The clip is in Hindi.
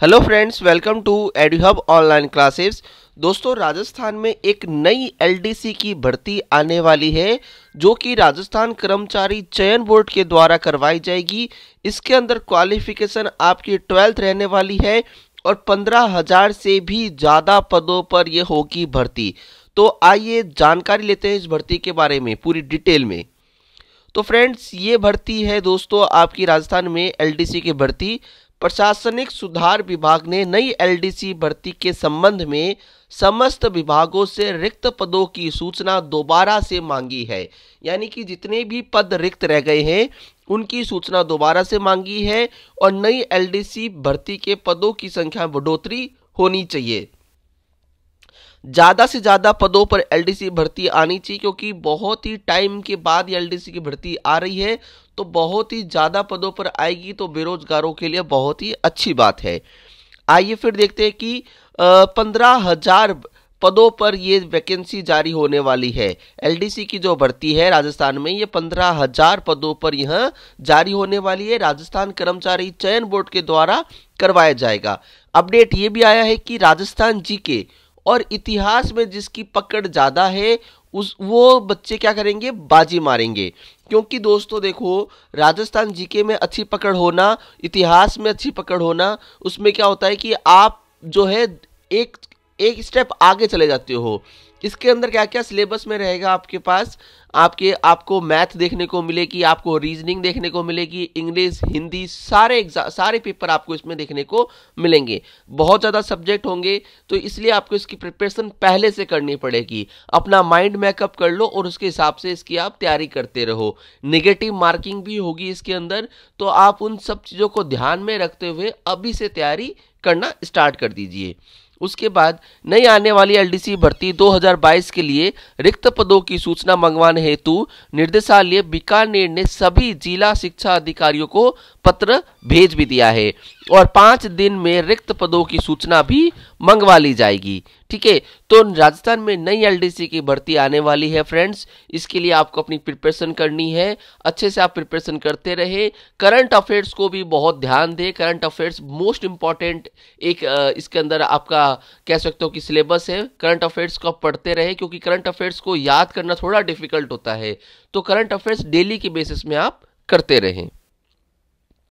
hello friends welcome to EduHub online classes दोस्तों राजस्थान में एक नई एलडीसी की भर्ती आने वाली है जो कि राजस्थान कर्मचारी चयन बोर्ड के द्वारा करवाई जाएगी इसके अंदर क्वालिफिकेशन आपकी ट्वेल्थ रहने वाली है और पंद्रह हजार से भी ज़्यादा पदों पर यह होगी भर्ती तो आइए जानकारी लेते हैं इस भर्ती के बारे में पूरी डिटेल में तो फ्रेंड्स ये भर्ती है दोस्तों आपकी राजस्थान में एलडीसी की भर्ती प्रशासनिक सुधार विभाग ने नई एलडीसी भर्ती के संबंध में समस्त विभागों से रिक्त पदों की सूचना दोबारा से मांगी है यानी कि जितने भी पद रिक्त रह गए हैं उनकी सूचना दोबारा से मांगी है और नई एलडीसी भर्ती के पदों की संख्या बढ़ोतरी होनी चाहिए ज़्यादा से ज़्यादा पदों पर एलडीसी भर्ती आनी चाहिए क्योंकि बहुत ही टाइम के बाद डी एलडीसी की भर्ती आ रही है तो बहुत ही ज़्यादा पदों पर आएगी तो बेरोजगारों के लिए बहुत ही अच्छी बात है आइए फिर देखते हैं कि पंद्रह हजार पदों पर ये वैकेंसी जारी होने वाली है एलडीसी की जो भर्ती है राजस्थान में ये पंद्रह हजार पदों पर यह जारी होने वाली है राजस्थान कर्मचारी चयन बोर्ड के द्वारा करवाया जाएगा अपडेट ये भी आया है कि राजस्थान जी के और इतिहास में जिसकी पकड़ ज़्यादा है उस वो बच्चे क्या करेंगे बाजी मारेंगे क्योंकि दोस्तों देखो राजस्थान जीके में अच्छी पकड़ होना इतिहास में अच्छी पकड़ होना उसमें क्या होता है कि आप जो है एक एक स्टेप आगे चले जाते हो इसके अंदर क्या क्या सिलेबस में रहेगा आपके पास आपके आपको मैथ देखने को मिलेगी आपको रीजनिंग देखने को मिलेगी इंग्लिश हिंदी सारे एग्जाम सारे पेपर आपको इसमें देखने को मिलेंगे बहुत ज़्यादा सब्जेक्ट होंगे तो इसलिए आपको इसकी प्रिपरेशन पहले से करनी पड़ेगी अपना माइंड मेकअप कर लो और उसके हिसाब से इसकी आप तैयारी करते रहो निगेटिव मार्किंग भी होगी इसके अंदर तो आप उन सब चीज़ों को ध्यान में रखते हुए अभी से तैयारी करना स्टार्ट कर दीजिए उसके बाद नई आने वाली एलडीसी भर्ती 2022 के लिए रिक्त पदों की सूचना मंगवाने हेतु निर्देशालय बीकानेर ने सभी जिला शिक्षा अधिकारियों को पत्र भेज भी दिया है और पांच दिन में रिक्त पदों की सूचना भी मंगवा ली जाएगी ठीक है तो राजस्थान में नई एलडीसी की भर्ती आने वाली है फ्रेंड्स इसके लिए आपको अपनी प्रिपरेशन करनी है अच्छे से आप प्रिपरेशन करते रहे करंट अफेयर्स को भी बहुत ध्यान दें करंट अफेयर्स मोस्ट इंपॉर्टेंट एक इसके अंदर आपका कह सकते हो कि सिलेबस है करंट अफेयर्स को आप पढ़ते रहे क्योंकि करंट अफेयर्स को याद करना थोड़ा डिफिकल्ट होता है तो करंट अफेयर्स डेली के बेसिस में आप करते रहें